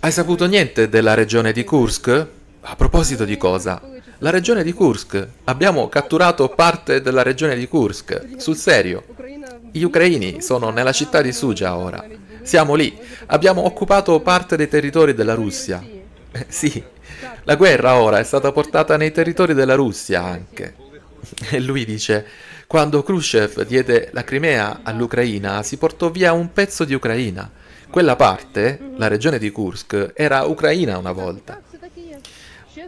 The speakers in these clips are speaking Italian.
Hai saputo niente della regione di Kursk? A proposito di cosa? La regione di Kursk. Abbiamo catturato parte della regione di Kursk. Sul serio. Gli ucraini sono nella città di Suja ora. Siamo lì. Abbiamo occupato parte dei territori della Russia. Eh, sì. La guerra ora è stata portata nei territori della Russia anche. E lui dice, quando Khrushchev diede la Crimea all'Ucraina si portò via un pezzo di Ucraina. Quella parte, la regione di Kursk, era ucraina una volta.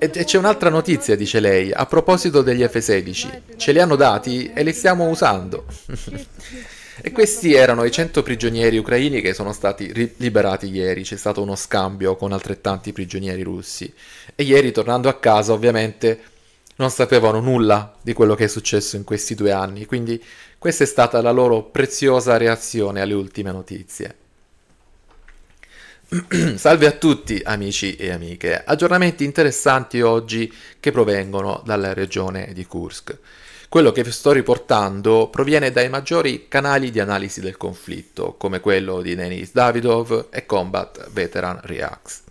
E c'è un'altra notizia, dice lei, a proposito degli F-16. Ce li hanno dati e li stiamo usando. e questi erano i 100 prigionieri ucraini che sono stati ri- liberati ieri. C'è stato uno scambio con altrettanti prigionieri russi. E ieri, tornando a casa, ovviamente non sapevano nulla di quello che è successo in questi due anni. Quindi questa è stata la loro preziosa reazione alle ultime notizie. Salve a tutti amici e amiche, aggiornamenti interessanti oggi che provengono dalla regione di Kursk. Quello che vi sto riportando proviene dai maggiori canali di analisi del conflitto, come quello di Denis Davidov e Combat Veteran Reacts.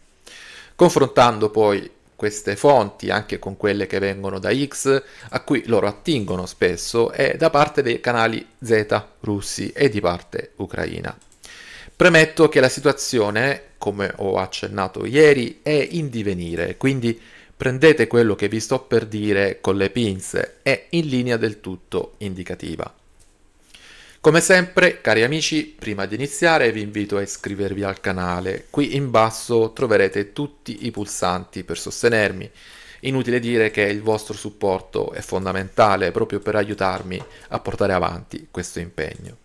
Confrontando poi queste fonti anche con quelle che vengono da X, a cui loro attingono spesso, è da parte dei canali Z russi e di parte ucraina. Premetto che la situazione, come ho accennato ieri, è in divenire, quindi prendete quello che vi sto per dire con le pinze, è in linea del tutto indicativa. Come sempre, cari amici, prima di iniziare vi invito a iscrivervi al canale. Qui in basso troverete tutti i pulsanti per sostenermi. Inutile dire che il vostro supporto è fondamentale proprio per aiutarmi a portare avanti questo impegno.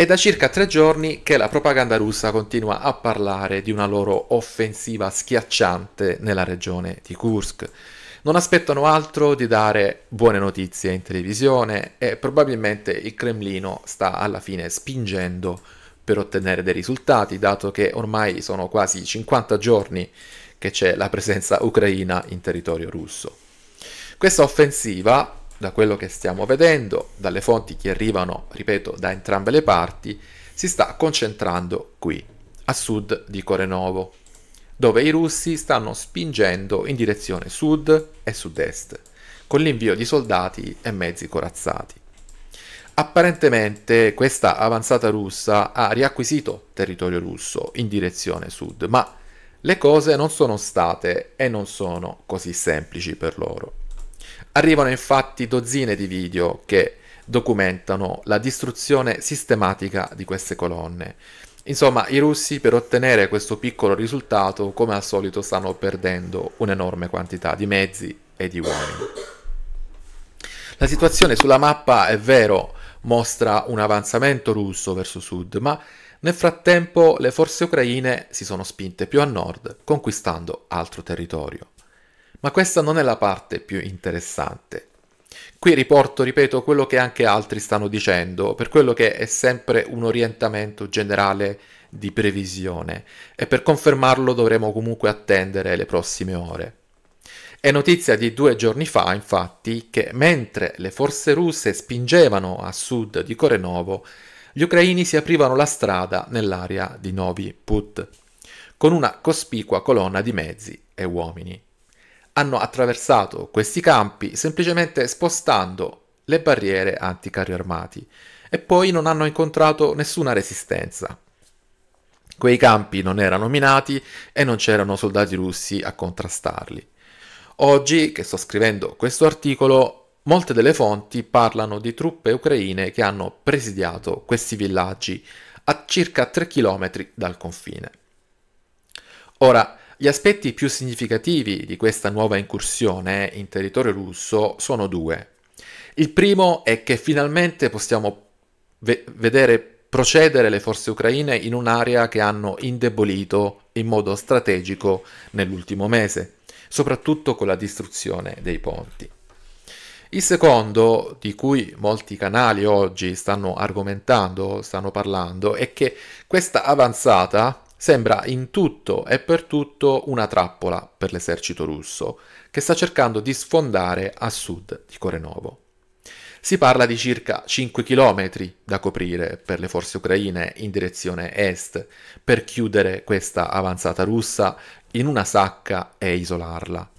È da circa tre giorni che la propaganda russa continua a parlare di una loro offensiva schiacciante nella regione di Kursk. Non aspettano altro di dare buone notizie in televisione e probabilmente il Cremlino sta alla fine spingendo per ottenere dei risultati, dato che ormai sono quasi 50 giorni che c'è la presenza ucraina in territorio russo. Questa offensiva da quello che stiamo vedendo, dalle fonti che arrivano, ripeto, da entrambe le parti, si sta concentrando qui, a sud di Corenovo, dove i russi stanno spingendo in direzione sud e sud-est, con l'invio di soldati e mezzi corazzati. Apparentemente questa avanzata russa ha riacquisito territorio russo in direzione sud, ma le cose non sono state e non sono così semplici per loro. Arrivano infatti dozzine di video che documentano la distruzione sistematica di queste colonne. Insomma, i russi per ottenere questo piccolo risultato, come al solito, stanno perdendo un'enorme quantità di mezzi e di uomini. La situazione sulla mappa, è vero, mostra un avanzamento russo verso sud, ma nel frattempo le forze ucraine si sono spinte più a nord, conquistando altro territorio. Ma questa non è la parte più interessante. Qui riporto, ripeto, quello che anche altri stanno dicendo, per quello che è sempre un orientamento generale di previsione e per confermarlo dovremo comunque attendere le prossime ore. È notizia di due giorni fa, infatti, che mentre le forze russe spingevano a sud di Korenovo, gli ucraini si aprivano la strada nell'area di Novi Put, con una cospicua colonna di mezzi e uomini hanno attraversato questi campi semplicemente spostando le barriere anticarri armati e poi non hanno incontrato nessuna resistenza. Quei campi non erano minati e non c'erano soldati russi a contrastarli. Oggi, che sto scrivendo questo articolo, molte delle fonti parlano di truppe ucraine che hanno presidiato questi villaggi a circa 3 km dal confine. Ora, gli aspetti più significativi di questa nuova incursione in territorio russo sono due. Il primo è che finalmente possiamo ve- vedere procedere le forze ucraine in un'area che hanno indebolito in modo strategico nell'ultimo mese, soprattutto con la distruzione dei ponti. Il secondo, di cui molti canali oggi stanno argomentando, stanno parlando, è che questa avanzata sembra in tutto e per tutto una trappola per l'esercito russo, che sta cercando di sfondare a sud di Korenovo. Si parla di circa 5 km da coprire per le forze ucraine in direzione est, per chiudere questa avanzata russa in una sacca e isolarla.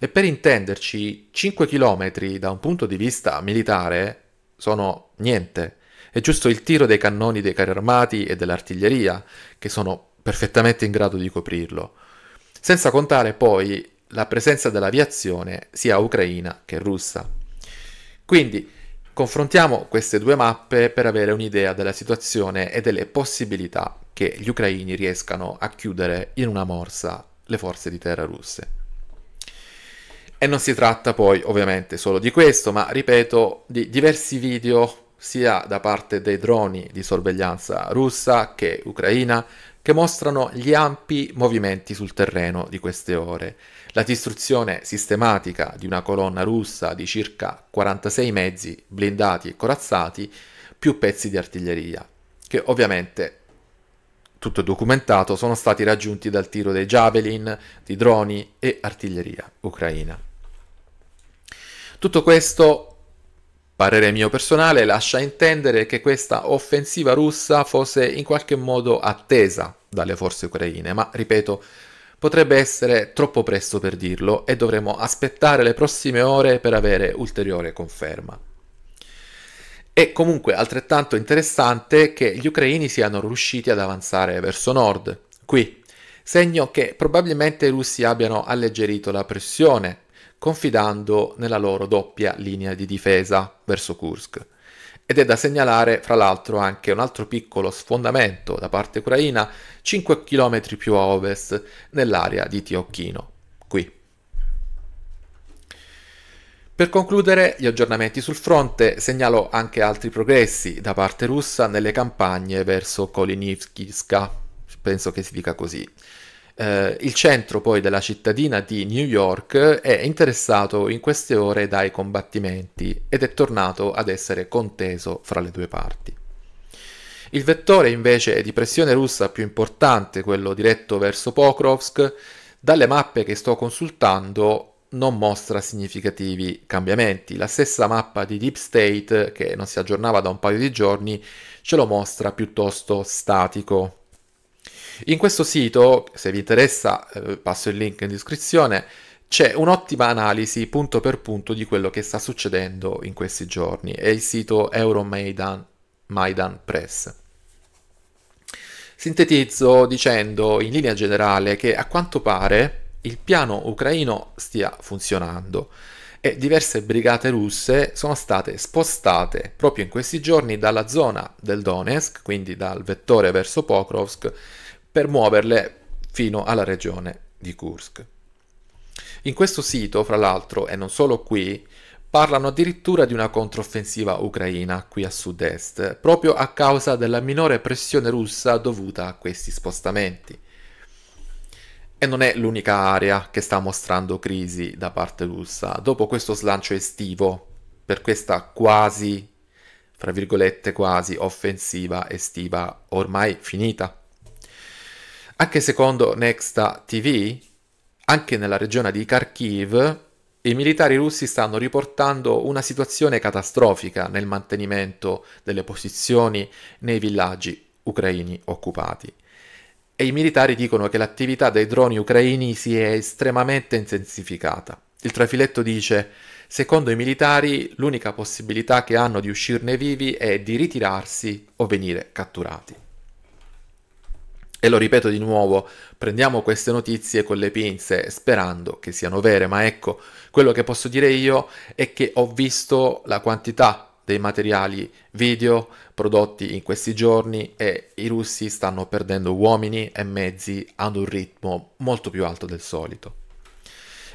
E per intenderci, 5 km da un punto di vista militare sono niente. È giusto il tiro dei cannoni dei carri armati e dell'artiglieria, che sono perfettamente in grado di coprirlo. Senza contare poi la presenza dell'aviazione sia ucraina che russa. Quindi confrontiamo queste due mappe per avere un'idea della situazione e delle possibilità che gli ucraini riescano a chiudere in una morsa le forze di terra russe. E non si tratta poi ovviamente solo di questo, ma ripeto, di diversi video sia da parte dei droni di sorveglianza russa che ucraina, che mostrano gli ampi movimenti sul terreno di queste ore, la distruzione sistematica di una colonna russa di circa 46 mezzi blindati e corazzati, più pezzi di artiglieria, che ovviamente, tutto documentato, sono stati raggiunti dal tiro dei javelin, di droni e artiglieria ucraina. Tutto questo Parere mio personale lascia intendere che questa offensiva russa fosse in qualche modo attesa dalle forze ucraine, ma ripeto, potrebbe essere troppo presto per dirlo e dovremo aspettare le prossime ore per avere ulteriore conferma. È comunque altrettanto interessante che gli ucraini siano riusciti ad avanzare verso nord, qui, segno che probabilmente i russi abbiano alleggerito la pressione, confidando nella loro doppia linea di difesa verso Kursk. Ed è da segnalare, fra l'altro, anche un altro piccolo sfondamento da parte ucraina 5 km più a ovest, nell'area di Tiocchino, qui. Per concludere gli aggiornamenti sul fronte, segnalo anche altri progressi da parte russa nelle campagne verso Kolinivskivska, penso che si dica così eh, il centro poi della cittadina di New York è interessato in queste ore dai combattimenti ed è tornato ad essere conteso fra le due parti. Il vettore invece di pressione russa più importante, quello diretto verso Pokrovsk, dalle mappe che sto consultando non mostra significativi cambiamenti. La stessa mappa di Deep State, che non si aggiornava da un paio di giorni, ce lo mostra piuttosto statico, in questo sito, se vi interessa, eh, passo il link in descrizione, c'è un'ottima analisi punto per punto di quello che sta succedendo in questi giorni. È il sito Euromaidan Maidan Press. Sintetizzo dicendo in linea generale che a quanto pare il piano ucraino stia funzionando e diverse brigate russe sono state spostate proprio in questi giorni dalla zona del Donetsk, quindi dal vettore verso Pokrovsk, per muoverle fino alla regione di Kursk. In questo sito, fra l'altro, e non solo qui, parlano addirittura di una controffensiva ucraina qui a sud-est, proprio a causa della minore pressione russa dovuta a questi spostamenti. E non è l'unica area che sta mostrando crisi da parte russa. Dopo questo slancio estivo, per questa quasi, fra virgolette quasi, offensiva estiva ormai finita, anche secondo Nexta TV, anche nella regione di Kharkiv, i militari russi stanno riportando una situazione catastrofica nel mantenimento delle posizioni nei villaggi ucraini occupati. E i militari dicono che l'attività dei droni ucraini si è estremamente intensificata. Il trafiletto dice, secondo i militari, l'unica possibilità che hanno di uscirne vivi è di ritirarsi o venire catturati. E lo ripeto di nuovo, prendiamo queste notizie con le pinze sperando che siano vere, ma ecco, quello che posso dire io è che ho visto la quantità dei materiali video prodotti in questi giorni e i russi stanno perdendo uomini e mezzi ad un ritmo molto più alto del solito.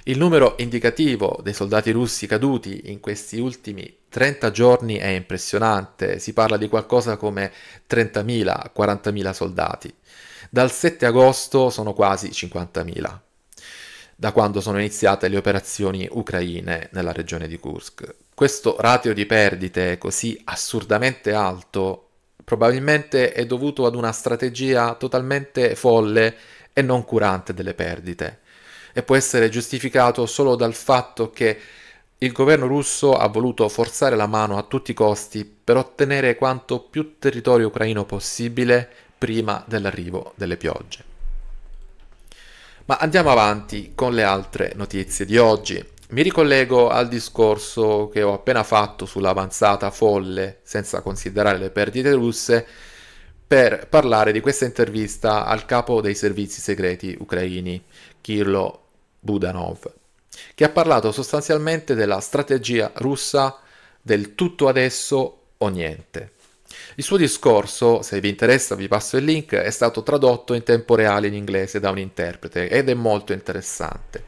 Il numero indicativo dei soldati russi caduti in questi ultimi 30 giorni è impressionante, si parla di qualcosa come 30.000-40.000 soldati. Dal 7 agosto sono quasi 50.000, da quando sono iniziate le operazioni ucraine nella regione di Kursk. Questo ratio di perdite così assurdamente alto probabilmente è dovuto ad una strategia totalmente folle e non curante delle perdite e può essere giustificato solo dal fatto che il governo russo ha voluto forzare la mano a tutti i costi per ottenere quanto più territorio ucraino possibile prima dell'arrivo delle piogge. Ma andiamo avanti con le altre notizie di oggi. Mi ricollego al discorso che ho appena fatto sull'avanzata folle, senza considerare le perdite russe, per parlare di questa intervista al capo dei servizi segreti ucraini, Kirlo Budanov, che ha parlato sostanzialmente della strategia russa del tutto adesso o niente. Il suo discorso, se vi interessa vi passo il link, è stato tradotto in tempo reale in inglese da un interprete ed è molto interessante.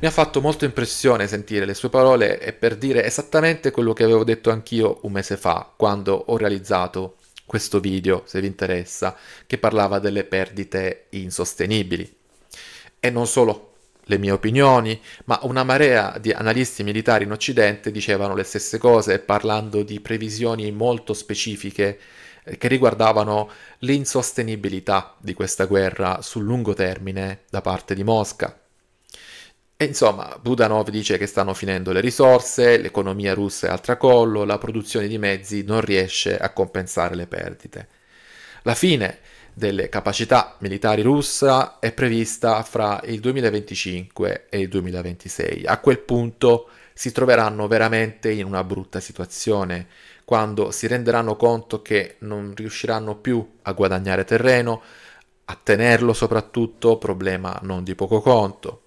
Mi ha fatto molto impressione sentire le sue parole e per dire esattamente quello che avevo detto anch'io un mese fa, quando ho realizzato questo video, se vi interessa, che parlava delle perdite insostenibili. E non solo, le mie opinioni, ma una marea di analisti militari in Occidente dicevano le stesse cose, parlando di previsioni molto specifiche eh, che riguardavano l'insostenibilità di questa guerra sul lungo termine da parte di Mosca. E insomma, Budanov dice che stanno finendo le risorse, l'economia russa è al tracollo, la produzione di mezzi non riesce a compensare le perdite. La fine delle capacità militari russa è prevista fra il 2025 e il 2026. A quel punto si troveranno veramente in una brutta situazione quando si renderanno conto che non riusciranno più a guadagnare terreno, a tenerlo soprattutto, problema non di poco conto,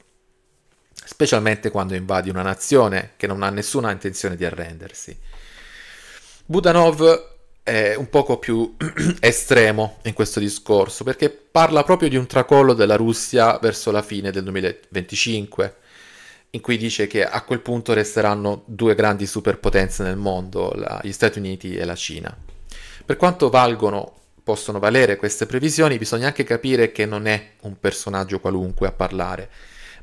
specialmente quando invadi una nazione che non ha nessuna intenzione di arrendersi. Budanov è un poco più estremo in questo discorso, perché parla proprio di un tracollo della Russia verso la fine del 2025, in cui dice che a quel punto resteranno due grandi superpotenze nel mondo, la, gli Stati Uniti e la Cina. Per quanto valgono, possono valere queste previsioni, bisogna anche capire che non è un personaggio qualunque a parlare,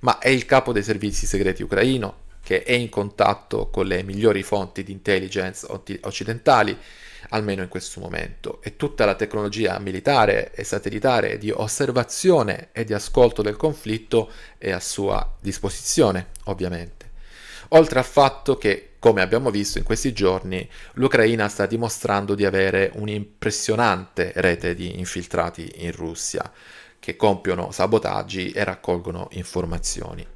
ma è il capo dei servizi segreti ucraino, che è in contatto con le migliori fonti di intelligence occidentali, almeno in questo momento, e tutta la tecnologia militare e satellitare di osservazione e di ascolto del conflitto è a sua disposizione, ovviamente. Oltre al fatto che, come abbiamo visto in questi giorni, l'Ucraina sta dimostrando di avere un'impressionante rete di infiltrati in Russia, che compiono sabotaggi e raccolgono informazioni.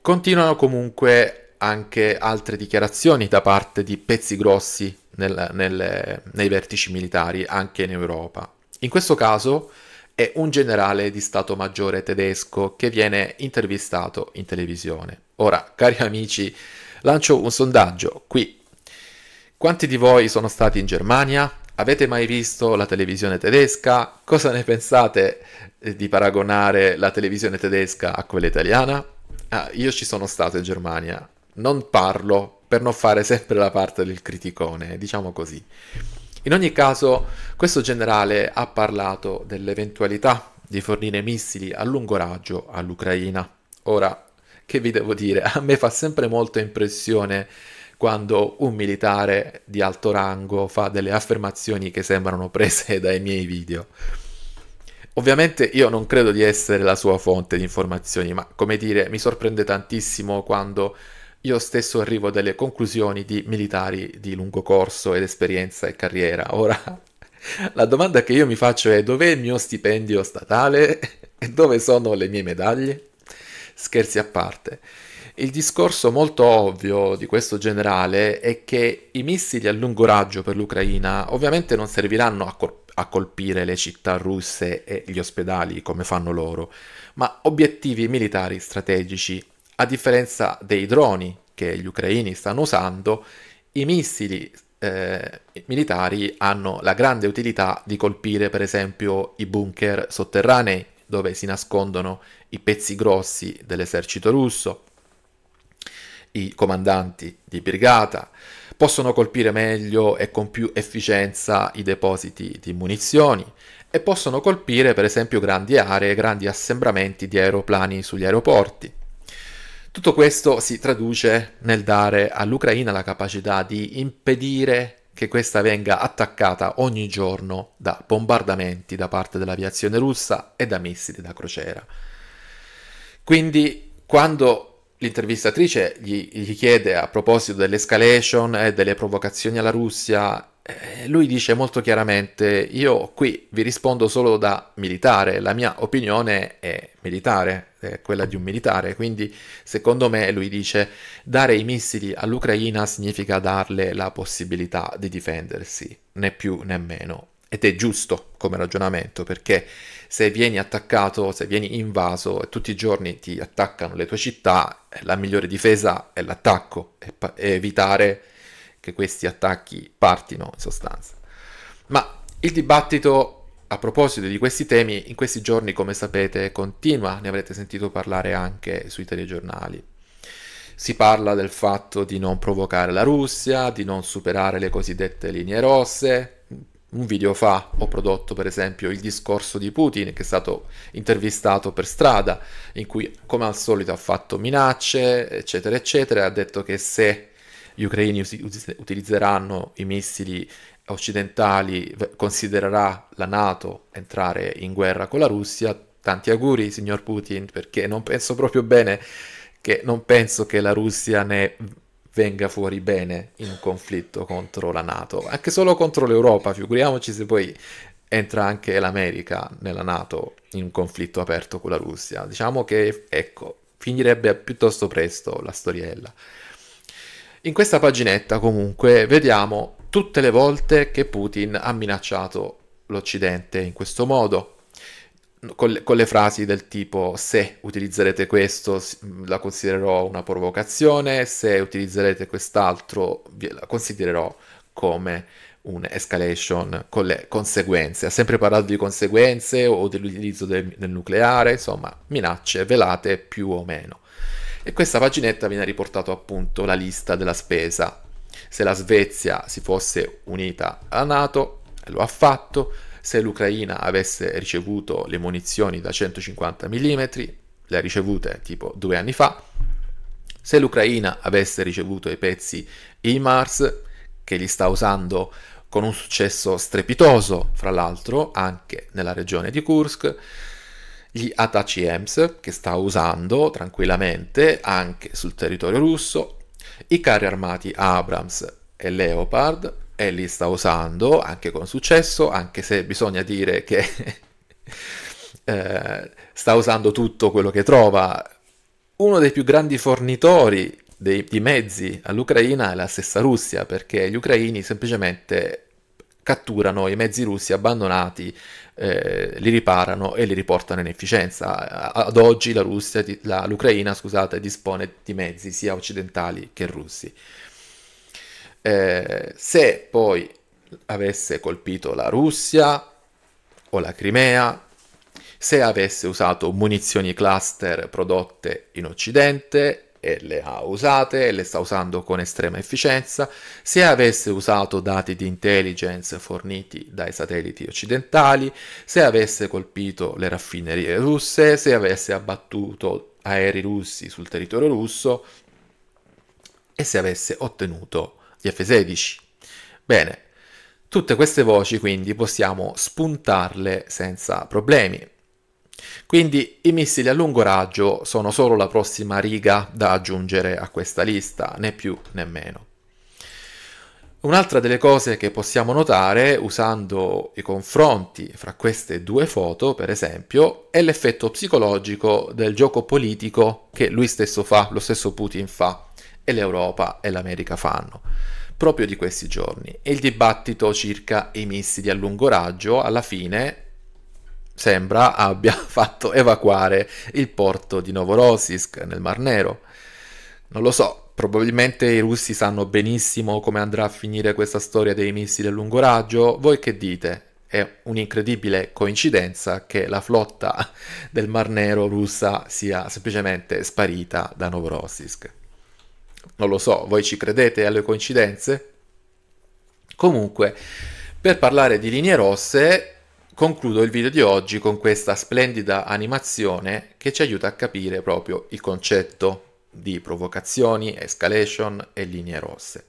Continuano comunque anche altre dichiarazioni da parte di pezzi grossi nel, nel, nei vertici militari anche in Europa. In questo caso è un generale di Stato Maggiore tedesco che viene intervistato in televisione. Ora, cari amici, lancio un sondaggio qui. Quanti di voi sono stati in Germania? Avete mai visto la televisione tedesca? Cosa ne pensate eh, di paragonare la televisione tedesca a quella italiana? Ah, io ci sono stato in Germania, non parlo per non fare sempre la parte del criticone, diciamo così. In ogni caso, questo generale ha parlato dell'eventualità di fornire missili a lungo raggio all'Ucraina. Ora, che vi devo dire? A me fa sempre molta impressione quando un militare di alto rango fa delle affermazioni che sembrano prese dai miei video. Ovviamente io non credo di essere la sua fonte di informazioni, ma come dire, mi sorprende tantissimo quando io stesso arrivo a delle conclusioni di militari di lungo corso ed esperienza e carriera. Ora, la domanda che io mi faccio è dov'è il mio stipendio statale e dove sono le mie medaglie? Scherzi a parte. Il discorso molto ovvio di questo generale è che i missili a lungo raggio per l'Ucraina ovviamente non serviranno a, col- a colpire le città russe e gli ospedali come fanno loro, ma obiettivi militari strategici a differenza dei droni che gli ucraini stanno usando, i missili eh, militari hanno la grande utilità di colpire per esempio i bunker sotterranei dove si nascondono i pezzi grossi dell'esercito russo, i comandanti di brigata, possono colpire meglio e con più efficienza i depositi di munizioni e possono colpire per esempio grandi aree, grandi assembramenti di aeroplani sugli aeroporti. Tutto questo si traduce nel dare all'Ucraina la capacità di impedire che questa venga attaccata ogni giorno da bombardamenti da parte dell'aviazione russa e da missili da crociera. Quindi quando l'intervistatrice gli, gli, chiede a proposito dell'escalation e delle provocazioni alla Russia eh, lui dice molto chiaramente, io qui vi rispondo solo da militare, la mia opinione è militare, è quella di un militare, quindi secondo me lui dice dare i missili all'Ucraina significa darle la possibilità di difendersi, né più né meno. Ed è giusto come ragionamento, perché se vieni attaccato, se vieni invaso e tutti i giorni ti attaccano le tue città, la migliore difesa è l'attacco e evitare che questi attacchi partino in sostanza. Ma il dibattito a proposito di questi temi in questi giorni, come sapete, continua, ne avrete sentito parlare anche sui telegiornali. Si parla del fatto di non provocare la Russia, di non superare le cosiddette linee rosse. Un video fa ho prodotto per esempio il discorso di Putin che è stato intervistato per strada in cui come al solito ha fatto minacce eccetera eccetera ha detto che se gli ucraini us- utilizzeranno i missili occidentali, considererà la Nato entrare in guerra con la Russia. Tanti auguri, signor Putin, perché non penso proprio bene che non penso che la Russia ne venga fuori bene in un conflitto contro la Nato, anche solo contro l'Europa, figuriamoci se poi entra anche l'America nella Nato in un conflitto aperto con la Russia. Diciamo che ecco, finirebbe piuttosto presto la storiella. In questa paginetta comunque vediamo tutte le volte che Putin ha minacciato l'Occidente in questo modo, con le, con le, frasi del tipo se utilizzerete questo la considererò una provocazione, se utilizzerete quest'altro la considererò come un'escalation con le conseguenze. Ha sempre parlato di conseguenze o dell'utilizzo del, del nucleare, insomma minacce velate più o meno. E questa paginetta viene riportato appunto la lista della spesa. Se la Svezia si fosse unita alla Nato, lo ha fatto, se l'Ucraina avesse ricevuto le munizioni da 150 mm, le ha ricevute tipo due anni fa, se l'Ucraina avesse ricevuto i pezzi IMARS, che li sta usando con un successo strepitoso, fra l'altro, anche nella regione di Kursk, gli ATACMS che sta usando tranquillamente anche sul territorio russo, i carri armati Abrams e Leopard e li sta usando anche con successo, anche se bisogna dire che eh, sta usando tutto quello che trova. Uno dei più grandi fornitori dei, di mezzi all'Ucraina è la stessa Russia, perché gli ucraini semplicemente catturano i mezzi russi abbandonati, eh, li riparano e li riportano in efficienza. Ad oggi la Russia, la, l'Ucraina scusate, dispone di mezzi sia occidentali che russi. Eh, se poi avesse colpito la Russia o la Crimea, se avesse usato munizioni cluster prodotte in Occidente, e le ha usate e le sta usando con estrema efficienza. Se avesse usato dati di intelligence forniti dai satelliti occidentali, se avesse colpito le raffinerie russe, se avesse abbattuto aerei russi sul territorio russo e se avesse ottenuto gli F-16. Bene, tutte queste voci quindi possiamo spuntarle senza problemi. Quindi i missili a lungo raggio sono solo la prossima riga da aggiungere a questa lista, né più né meno. Un'altra delle cose che possiamo notare usando i confronti fra queste due foto, per esempio, è l'effetto psicologico del gioco politico che lui stesso fa, lo stesso Putin fa, e l'Europa e l'America fanno, proprio di questi giorni. E il dibattito circa i missili a lungo raggio alla fine sembra abbia fatto evacuare il porto di Novorossiysk nel Mar Nero. Non lo so, probabilmente i russi sanno benissimo come andrà a finire questa storia dei missili a lungo raggio. Voi che dite? È un'incredibile coincidenza che la flotta del Mar Nero russa sia semplicemente sparita da Novorossiysk. Non lo so, voi ci credete alle coincidenze? Comunque, per parlare di linee rosse, Concludo il video di oggi con questa splendida animazione che ci aiuta a capire proprio il concetto di provocazioni, escalation e linee rosse.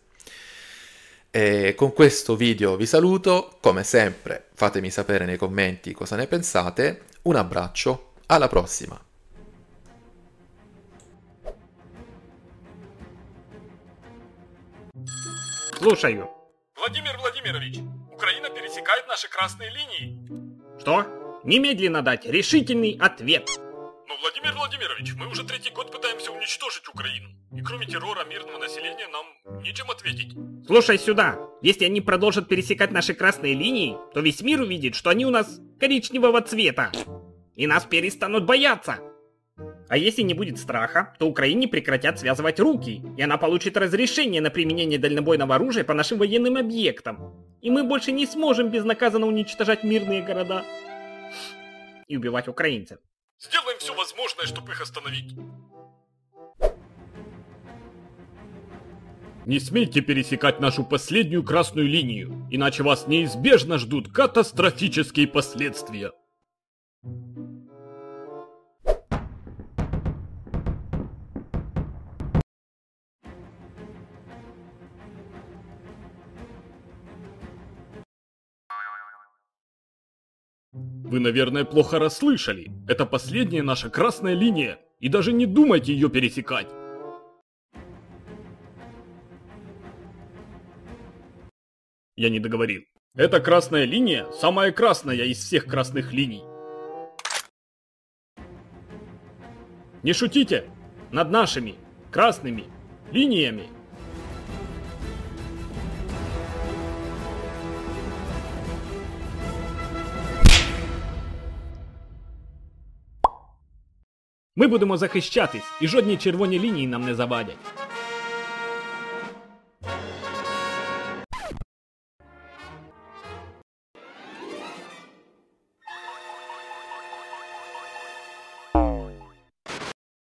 E con questo video vi saluto, come sempre fatemi sapere nei commenti cosa ne pensate, un abbraccio, alla prossima! Слушаю. Владимир Владимирович, Украина пересекает наши красные линии. Что? Немедленно дать решительный ответ. Но, ну, Владимир Владимирович, мы уже третий год пытаемся уничтожить Украину. И кроме террора мирного населения нам нечем ответить. Слушай сюда. Если они продолжат пересекать наши красные линии, то весь мир увидит, что они у нас коричневого цвета. И нас перестанут бояться. А если не будет страха, то Украине прекратят связывать руки, и она получит разрешение на применение дальнобойного оружия по нашим военным объектам. И мы больше не сможем безнаказанно уничтожать мирные города и убивать украинцев. Сделаем все возможное, чтобы их остановить. Не смейте пересекать нашу последнюю красную линию, иначе вас неизбежно ждут катастрофические последствия. Вы, наверное, плохо расслышали. Это последняя наша красная линия, и даже не думайте ее пересекать. Я не договорил. Эта красная линия самая красная из всех красных линий. Не шутите! Над нашими красными линиями Ми будемо захищатись, і жодні червоні лінії нам не завадять.